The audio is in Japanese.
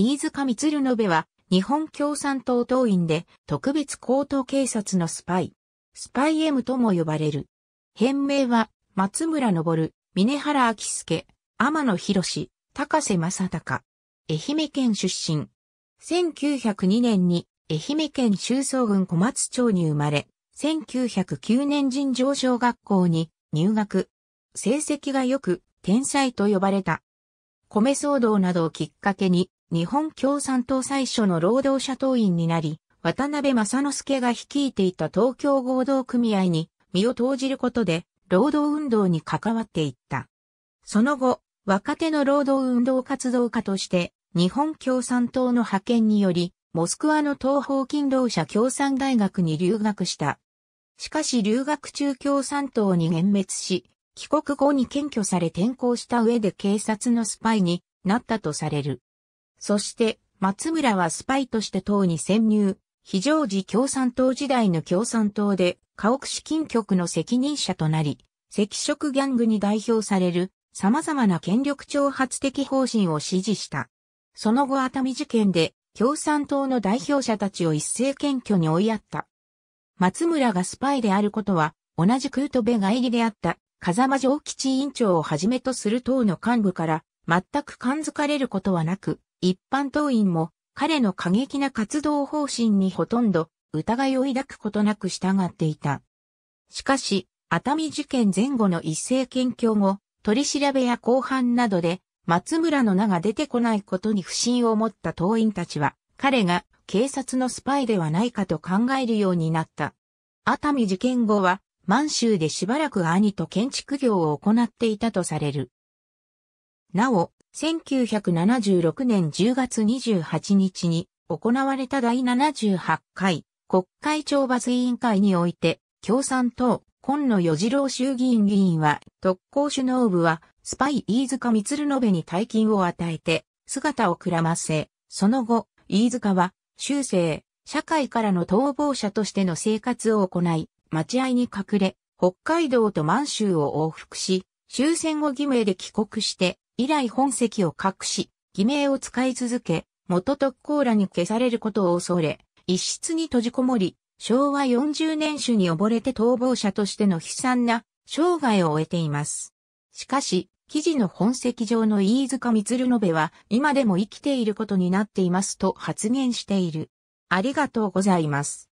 飯塚光延は、日本共産党党員で、特別高等警察のスパイ。スパイ M とも呼ばれる。編名は、松村昇、峰原明介、天野博士、高瀬正隆。愛媛県出身。1902年に、愛媛県周総郡小松町に生まれ、1909年人上小学校に入学。成績が良く、天才と呼ばれた。米騒動などをきっかけに日本共産党最初の労働者党員になり、渡辺正之助が率いていた東京合同組合に身を投じることで、労働運動に関わっていった。その後、若手の労働運動活動家として、日本共産党の派遣により、モスクワの東方勤労者共産大学に留学した。しかし留学中共産党に幻滅し、帰国後に検挙され転校した上で警察のスパイになったとされる。そして、松村はスパイとして党に潜入、非常時共産党時代の共産党で、家屋資金局の責任者となり、赤色ギャングに代表される様々な権力挑発的方針を支持した。その後熱海事件で共産党の代表者たちを一斉検挙に追いやった。松村がスパイであることは、同じクートベが入りであった風間城吉委員長をはじめとする党の幹部から全く感づかれることはなく、一般党員も彼の過激な活動方針にほとんど疑いを抱くことなく従っていた。しかし、熱海事件前後の一斉検挙後、取り調べや公判などで、松村の名が出てこないことに不信を持った党員たちは、彼が警察のスパイではないかと考えるようになった。熱海事件後は、満州でしばらく兄と建築業を行っていたとされる。なお、1976年10月28日に行われた第78回国会懲罰委員会において共産党今野与次郎衆議院議員は特攻首脳部はスパイ飯塚光延べに大金を与えて姿をくらませ、その後飯塚は修正、社会からの逃亡者としての生活を行い、待合に隠れ、北海道と満州を往復し、終戦後偽名で帰国して、以来本籍を隠し、偽名を使い続け、元特攻らに消されることを恐れ、一室に閉じこもり、昭和40年種に溺れて逃亡者としての悲惨な生涯を終えています。しかし、記事の本籍上の飯塚光延は今でも生きていることになっていますと発言している。ありがとうございます。